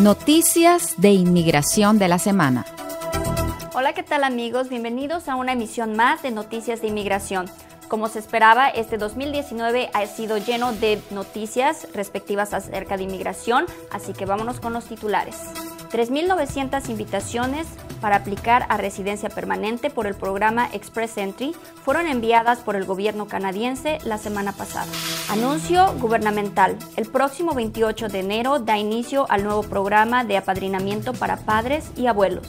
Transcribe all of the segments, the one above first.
Noticias de Inmigración de la Semana. Hola, ¿qué tal amigos? Bienvenidos a una emisión más de Noticias de Inmigración. Como se esperaba, este 2019 ha sido lleno de noticias respectivas acerca de inmigración, así que vámonos con los titulares. 3.900 invitaciones para aplicar a residencia permanente por el programa Express Entry fueron enviadas por el gobierno canadiense la semana pasada. Anuncio gubernamental. El próximo 28 de enero da inicio al nuevo programa de apadrinamiento para padres y abuelos.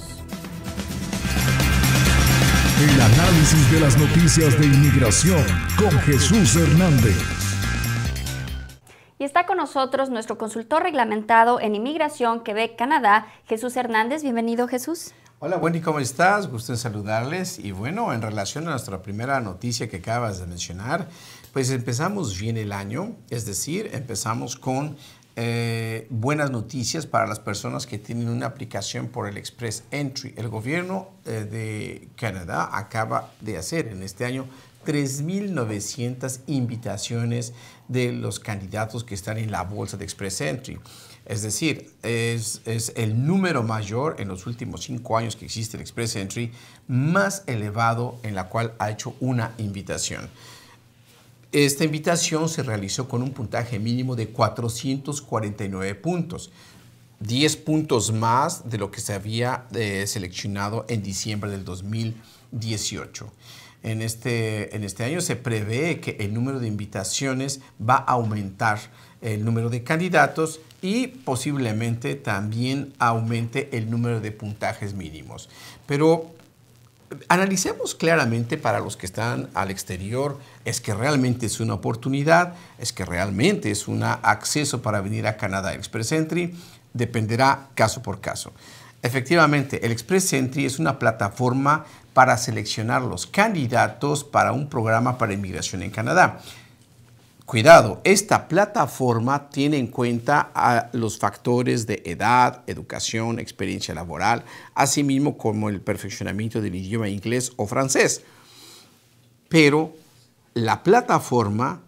El análisis de las noticias de inmigración con Jesús Hernández. Y está con nosotros nuestro consultor reglamentado en inmigración que ve Canadá, Jesús Hernández. Bienvenido, Jesús. Hola, Wendy, ¿cómo estás? Gusto en saludarles. Y bueno, en relación a nuestra primera noticia que acabas de mencionar, pues empezamos bien el año, es decir, empezamos con eh, buenas noticias para las personas que tienen una aplicación por el Express Entry. El gobierno eh, de Canadá acaba de hacer en este año 3.900 invitaciones de los candidatos que están en la bolsa de Express Entry. Es decir, es, el número mayor en los últimos cinco años que existe el Express Entry, más elevado en la cual ha hecho una invitación. Esta invitación se realizó con un puntaje mínimo de 449 puntos, 10 puntos más de lo que se había eh, seleccionado en diciembre del 2018. En este, en este año se prevé que el número de invitaciones va a aumentar el número de candidatos y posiblemente también aumente el número de puntajes mínimos. Pero analicemos claramente para los que están al exterior, es que realmente es una oportunidad, es que realmente es un acceso para venir a Canadá Express Entry, dependerá caso por caso. Efectivamente, el Express Entry es una plataforma para seleccionar los candidatos para un programa para inmigración en Canadá. Cuidado, esta plataforma tiene en cuenta los factores de edad, educación, experiencia laboral, así mismo como el perfeccionamiento del idioma inglés o francés. Pero la plataforma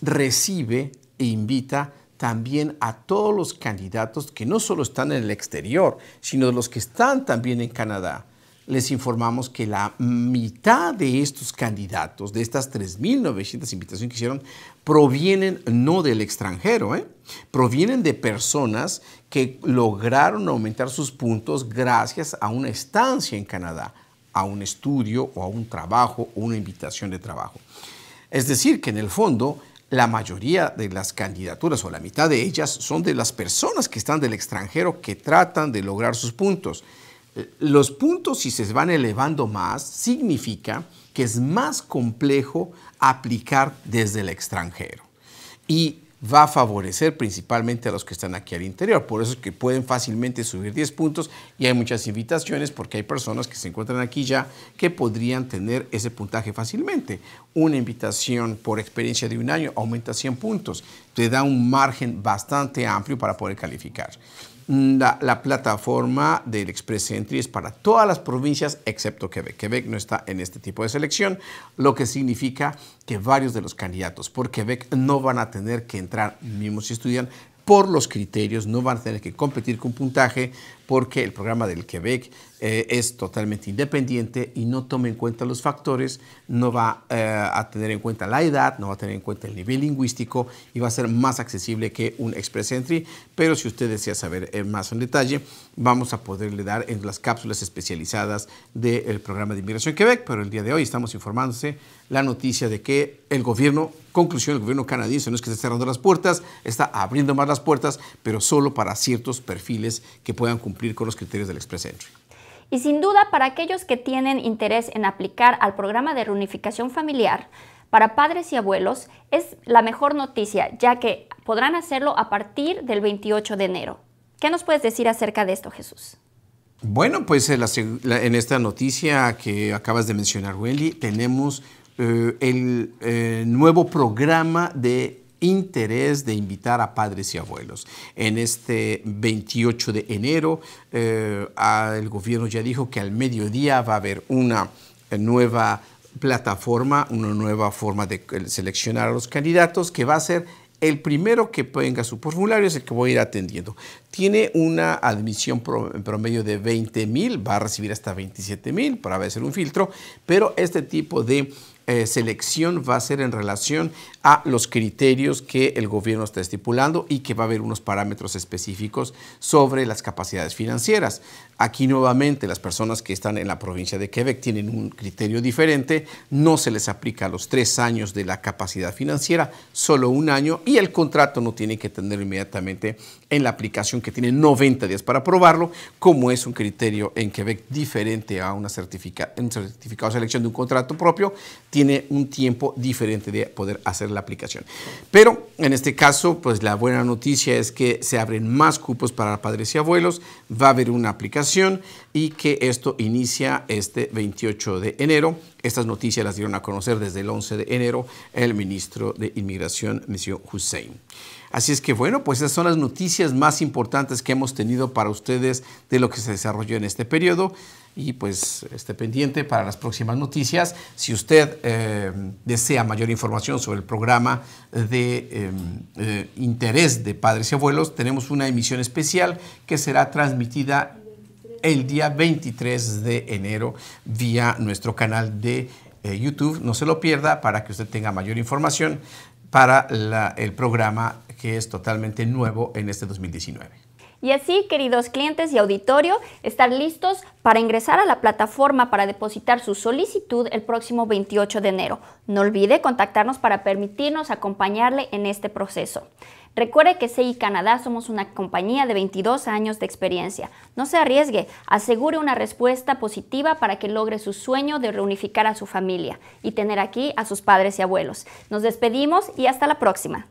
recibe e invita también a todos los candidatos que no solo están en el exterior, sino los que están también en Canadá les informamos que la mitad de estos candidatos, de estas 3.900 invitaciones que hicieron, provienen no del extranjero, ¿eh? provienen de personas que lograron aumentar sus puntos gracias a una estancia en Canadá, a un estudio o a un trabajo o una invitación de trabajo. Es decir, que en el fondo la mayoría de las candidaturas o la mitad de ellas son de las personas que están del extranjero que tratan de lograr sus puntos los puntos, si se van elevando más, significa que es más complejo aplicar desde el extranjero. Y va a favorecer principalmente a los que están aquí al interior. Por eso es que pueden fácilmente subir 10 puntos y hay muchas invitaciones porque hay personas que se encuentran aquí ya que podrían tener ese puntaje fácilmente. Una invitación por experiencia de un año aumenta 100 puntos. Te da un margen bastante amplio para poder calificar la, plataforma del Express Entry es para todas las provincias excepto Quebec. Quebec no está en este tipo de selección, lo que significa que varios de los candidatos por Quebec no van a tener que entrar, mismo si estudian, por los criterios, no van a tener que competir con puntaje, porque el programa del Quebec eh, es totalmente independiente y no toma en cuenta los factores, no va eh, a tener en cuenta la edad, no va a tener en cuenta el nivel lingüístico y va a ser más accesible que un Express Entry. Pero si usted desea saber eh, más en detalle, vamos a poderle dar en las cápsulas especializadas del programa de inmigración Quebec. Pero el día de hoy estamos informándose la noticia de que el gobierno, conclusión, el gobierno canadiense no es que esté cerrando las puertas, está abriendo más las puertas, pero solo para ciertos perfiles que puedan cumplir con los criterios del Express Entry. Y sin duda, para aquellos que tienen interés en aplicar al programa de reunificación familiar, para padres y abuelos es la mejor noticia, ya que podrán hacerlo a partir del 28 de enero. ¿Qué nos puedes decir acerca de esto, Jesús? Bueno, pues eh, en esta noticia que acabas de mencionar, Wendy, tenemos eh, el eh, nuevo programa de interés de invitar a padres y abuelos. En este 28 de enero, eh, el gobierno ya dijo que al mediodía va a haber una eh, nueva plataforma, una nueva forma de eh, seleccionar a los candidatos que va a ser el primero que ponga su formulario es el que voy a ir atendiendo. Tiene una admisión promedio de 20 mil, va a recibir hasta 27 mil para hacer un filtro, pero este tipo de eh, selección va a ser en relación a los criterios que el gobierno está estipulando y que va a haber unos parámetros específicos sobre las capacidades financieras. Aquí nuevamente las personas que están en la provincia de Quebec tienen un criterio diferente, no se les aplica los tres años de la capacidad financiera, solo un año y el contrato no tiene que tener inmediatamente en la aplicación que tiene 90 días para aprobarlo, como es un criterio en Quebec diferente a una certifica un certificado de selección de un contrato propio, tiene un tiempo diferente de poder hacer la aplicación. Pero en este caso, pues la buena noticia es que se abren más cupos para padres y abuelos, va a haber una aplicación y que esto inicia este 28 de enero. Estas noticias las dieron a conocer desde el 11 de enero el ministro de Inmigración, Monsieur Hussein. Así es que bueno, pues esas son las noticias más importantes que hemos tenido para ustedes de lo que se desarrolló en este periodo y pues esté pendiente para las próximas noticias. Si usted eh, desea mayor información sobre el programa de eh, eh, interés de padres y abuelos, tenemos una emisión especial que será transmitida el día 23 de enero vía nuestro canal de YouTube. No se lo pierda para que usted tenga mayor información para el programa que es totalmente nuevo en este 2019. Y así, queridos clientes y auditorio, estar listos para ingresar a la plataforma para depositar su solicitud el próximo 28 de enero. No olvide contactarnos para permitirnos acompañarle en este proceso. Recuerde que CI Canadá somos una compañía de 22 años de experiencia. No se arriesgue, asegure una respuesta positiva para que logre su sueño de reunificar a su familia y tener aquí a sus padres y abuelos. Nos despedimos y hasta la próxima.